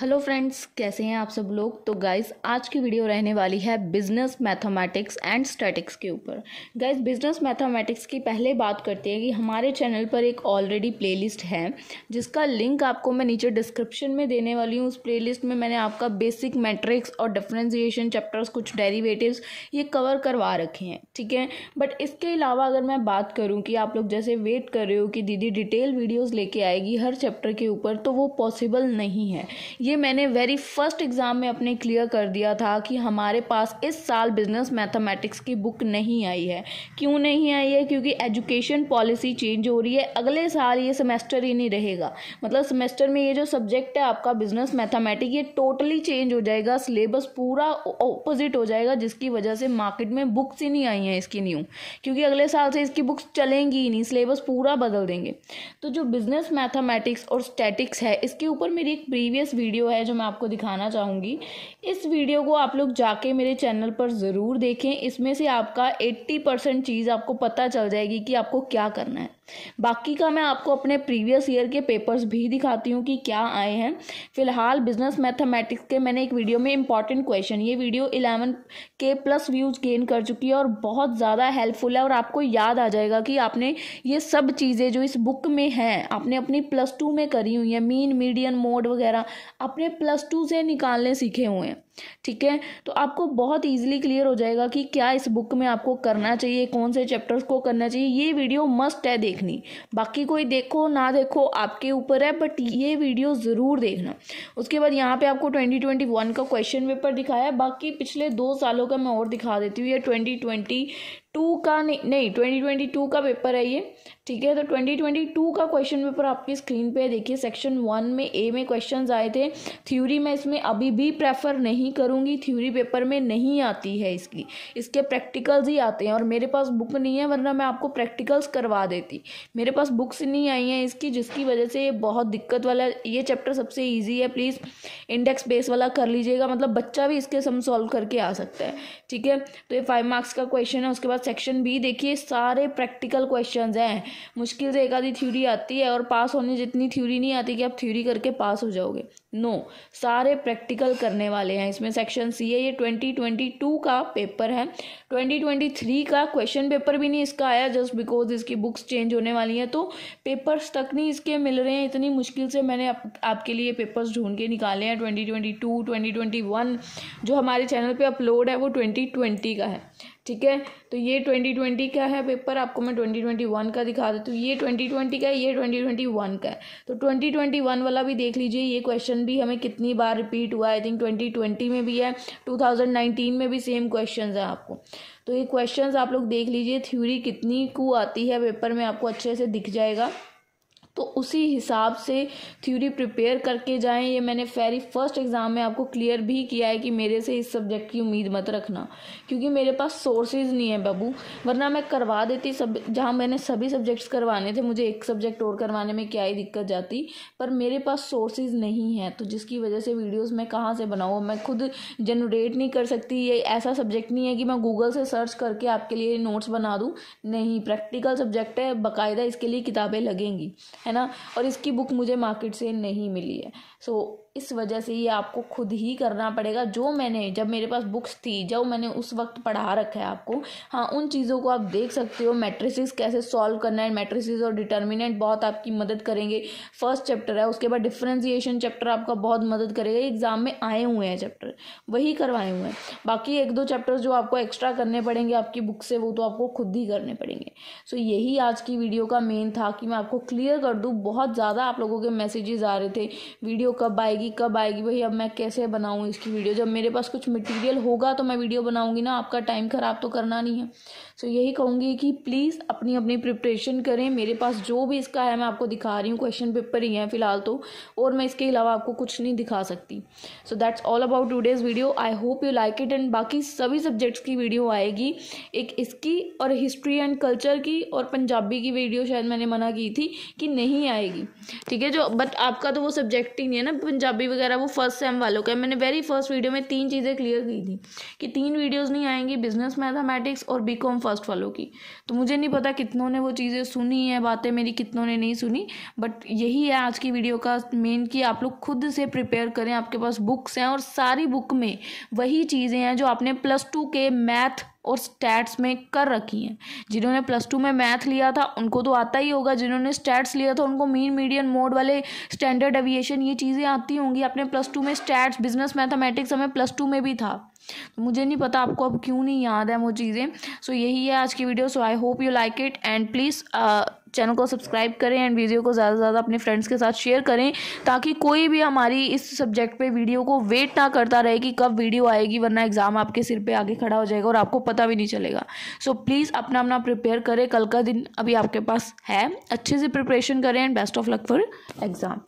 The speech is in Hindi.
हेलो फ्रेंड्स कैसे हैं आप सब लोग तो गाइस आज की वीडियो रहने वाली है बिजनेस मैथमेटिक्स एंड स्टैटिक्स के ऊपर गाइस बिजनेस मैथमेटिक्स की पहले बात करते हैं कि हमारे चैनल पर एक ऑलरेडी प्लेलिस्ट है जिसका लिंक आपको मैं नीचे डिस्क्रिप्शन में देने वाली हूँ उस प्लेलिस्ट में मैंने आपका बेसिक मैट्रिक्स और डिफ्रेंसिएशन चैप्टर्स कुछ डेरीवेटिव ये कवर करवा रखे हैं ठीक है बट इसके अलावा अगर मैं बात करूँ कि आप लोग जैसे वेट कर रहे हो कि दीदी डिटेल वीडियोज़ लेके आएगी हर चैप्टर के ऊपर तो वो पॉसिबल नहीं है ये मैंने वेरी फर्स्ट एग्ज़ाम में अपने क्लियर कर दिया था कि हमारे पास इस साल बिजनेस मैथमेटिक्स की बुक नहीं आई है क्यों नहीं आई है क्योंकि एजुकेशन पॉलिसी चेंज हो रही है अगले साल ये सेमेस्टर ही नहीं रहेगा मतलब सेमेस्टर में ये जो सब्जेक्ट है आपका बिजनेस मैथमेटिक ये टोटली चेंज हो जाएगा सिलेबस पूरा ऑपोजिट हो जाएगा जिसकी वजह से मार्केट में बुक्स ही नहीं आई हैं इसकी न्यू क्योंकि अगले साल से इसकी बुक्स चलेंगी ही नहीं सिलेबस पूरा बदल देंगे तो जो बिजनेस मैथमेटिक्स और स्टैटिक्स है इसके ऊपर मेरी एक प्रीवियस वीडियो वीडियो है जो मैं आपको दिखाना चाहूँगी इस वीडियो को आप लोग जाके मेरे चैनल पर ज़रूर देखें इसमें से आपका 80 परसेंट चीज़ आपको पता चल जाएगी कि आपको क्या करना है बाकी का मैं आपको अपने प्रीवियस ईयर के पेपर्स भी दिखाती हूँ कि क्या आए हैं फिलहाल बिजनेस मैथमेटिक्स के मैंने एक वीडियो में इंपॉर्टेंट क्वेश्चन ये वीडियो इलेवन के प्लस व्यूज़ गेन कर चुकी है और बहुत ज़्यादा हेल्पफुल है और आपको याद आ जाएगा कि आपने ये सब चीज़ें जो इस बुक में हैं आपने अपनी प्लस टू में करी हुई हैं मीन मीडियम मोड वगैरह अपने प्लस टू से निकालने सीखे हुए हैं ठीक है तो आपको बहुत ईजिली क्लियर हो जाएगा कि क्या इस बुक में आपको करना चाहिए कौन से चैप्टर्स को करना चाहिए ये वीडियो मस्ट है देख देखनी बाकी कोई देखो ना देखो आपके ऊपर है बट ये वीडियो ज़रूर देखना उसके बाद यहाँ पे आपको 2021 का क्वेश्चन पेपर दिखाया है बाकी पिछले दो सालों का मैं और दिखा देती हूँ ये 2020 टू का नहीं नहीं ट्वेंटी ट्वेंटी टू का पेपर है ये ठीक है तो ट्वेंटी ट्वेंटी टू का क्वेश्चन पेपर आपकी स्क्रीन पे देखिए सेक्शन वन में ए में क्वेश्चंस आए थे थ्योरी मैं इसमें अभी भी प्रेफर नहीं करूँगी थ्योरी पेपर में नहीं आती है इसकी इसके प्रैक्टिकल्स ही आते हैं और मेरे पास बुक नहीं है वरना मैं आपको प्रैक्टिकल्स करवा देती मेरे पास बुक्स नहीं आई हैं इसकी जिसकी वजह से ये बहुत दिक्कत वाला ये चैप्टर सबसे ईजी है प्लीज़ इंडेक्स बेस वाला कर लीजिएगा मतलब बच्चा भी इसके सम सॉल्व करके आ सकता है ठीक है तो ये फाइव मार्क्स का क्वेश्चन है उसके बाद सेक्शन बी देखिए सारे प्रैक्टिकल क्वेश्चन हैं मुश्किल से एक आधी थ्योरी आती है और पास होने जितनी थ्योरी नहीं आती कि आप थ्योरी करके पास हो जाओगे नो no, सारे प्रैक्टिकल करने वाले हैं इसमें सेक्शन सी है ये ट्वेंटी ट्वेंटी टू का पेपर है ट्वेंटी ट्वेंटी थ्री का क्वेश्चन पेपर भी नहीं इसका आया जस्ट बिकॉज इसकी बुक्स चेंज होने वाली हैं तो पेपर्स तक नहीं इसके मिल रहे हैं इतनी मुश्किल से मैंने आप, आपके लिए पेपर्स ढूंढ के निकाले हैं twenty twenty two twenty twenty one जो हमारे चैनल पर अपलोड है वो ट्वेंटी ट्वेंटी का है ठीक है तो ये ट्वेंटी ट्वेंटी का है पेपर आपको मैं ट्वेंटी ट्वेंटी वन का दिखा देती हूँ ये ट्वेंटी ट्वेंटी का है ये ट्वेंटी ट्वेंटी वन का है तो ट्वेंटी ट्वेंटी वन वाला भी देख लीजिए ये क्वेश्चन भी हमें कितनी बार रिपीट हुआ आई थिंक ट्वेंटी ट्वेंटी में भी है टू थाउजेंड नाइनटीन में भी सेम क्वेश्चन है आपको तो ये क्वेश्चन आप लोग देख लीजिए थ्योरी कितनी को आती है पेपर में आपको अच्छे से दिख जाएगा तो उसी हिसाब से थ्योरी प्रिपेयर करके जाएं ये मैंने फेरी फर्स्ट एग्ज़ाम में आपको क्लियर भी किया है कि मेरे से इस सब्जेक्ट की उम्मीद मत रखना क्योंकि मेरे पास सोर्सेज नहीं है बाबू वरना मैं करवा देती सब जहाँ मैंने सभी सब्जेक्ट्स करवाने थे मुझे एक सब्जेक्ट और करवाने में क्या ही दिक्कत जाती पर मेरे पास सोर्सेज नहीं है तो जिसकी वजह से वीडियोज़ मैं कहाँ से बनाऊँ मैं खुद जनरेट नहीं कर सकती ये ऐसा सब्जेक्ट नहीं है कि मैं गूगल से सर्च करके आपके लिए नोट्स बना दूँ नहीं प्रैक्टिकल सब्जेक्ट है बाकायदा इसके लिए किताबें लगेंगी है ना और इसकी बुक मुझे मार्केट से नहीं मिली है सो इस वजह से ये आपको खुद ही करना पड़ेगा जो मैंने जब मेरे पास बुक्स थी जब मैंने उस वक्त पढ़ा रखा है आपको हाँ उन चीज़ों को आप देख सकते हो मैट्रिसेस कैसे सॉल्व करना है मैट्रिसेस और डिटर्मिनेंट बहुत आपकी मदद करेंगे फर्स्ट चैप्टर है उसके बाद डिफ्रेंसिएशन चैप्टर आपका बहुत मदद करेगा एग्ज़ाम में आए हुए हैं चैप्टर वही करवाए हुए हैं बाकी एक दो चैप्टर जो आपको एक्स्ट्रा करने पड़ेंगे आपकी बुक से वो तो आपको खुद ही करने पड़ेंगे सो यही आज की वीडियो का मेन था कि मैं आपको क्लियर कर दूँ बहुत ज़्यादा आप लोगों के मैसेजेस आ रहे थे वीडियो कब आएगी आएगी कब आएगी भाई अब मैं कैसे बनाऊँ इसकी वीडियो जब मेरे पास कुछ मटेरियल होगा तो मैं वीडियो बनाऊँगी ना आपका टाइम ख़राब तो करना नहीं है सो यही कहूँगी कि प्लीज़ अपनी अपनी प्रिपरेशन करें मेरे पास जो भी इसका है मैं आपको दिखा रही हूँ क्वेश्चन पेपर ही है फ़िलहाल तो और मैं इसके अलावा आपको कुछ नहीं दिखा सकती so that's all about today's video I hope you like it and बाकी सभी सब्जेक्ट्स की वीडियो आएगी एक इसकी और हिस्ट्री एंड कल्चर की और पंजाबी की वीडियो शायद मैंने मना की थी कि नहीं आएगी ठीक है जो बट आपका तो वो सब्जेक्ट ही नहीं है ना पंजाबी चाबी वगैरह वो फर्स्ट सेम वालों का मैंने वेरी फर्स्ट वीडियो में तीन चीज़ें क्लियर की थी कि तीन वीडियोस नहीं आएंगी बिजनेस मैथमेटिक्स और बी कॉम फर्स्ट वालों की तो मुझे नहीं पता कितनों ने वो चीज़ें सुनी है बातें मेरी कितनों ने नहीं सुनी बट यही है आज की वीडियो का मेन कि आप लोग खुद से प्रिपेयर करें आपके पास बुक्स हैं और सारी बुक में वही चीज़ें हैं जो आपने प्लस टू के मैथ और स्टैट्स में कर रखी हैं जिन्होंने प्लस टू में मैथ लिया था उनको तो आता ही होगा जिन्होंने स्टैट्स लिया था उनको मीन मीडियम मोड वाले स्टैंडर्ड एविएशन ये चीज़ें आती होंगी अपने प्लस टू में स्टैट्स बिजनेस मैथमेटिक्स हमें प्लस टू में भी था तो मुझे नहीं पता आपको अब क्यों नहीं याद है वो चीज़ें सो यही है आज की video so I hope you like it and please channel को सब्सक्राइब करें एंड वीडियो को ज़्यादा से ज़्यादा अपने फ्रेंड्स के साथ शेयर करें ताकि कोई भी हमारी इस सब्जेक्ट पे वीडियो को वेट ना करता रहे कि कब वीडियो आएगी वरना एग्ज़ाम आपके सिर पे आगे खड़ा हो जाएगा और आपको पता भी नहीं चलेगा सो so, प्लीज़ अपना अपना प्रिपेयर करें कल का दिन अभी आपके पास है अच्छे से प्रिपरेशन करें and best of luck for exam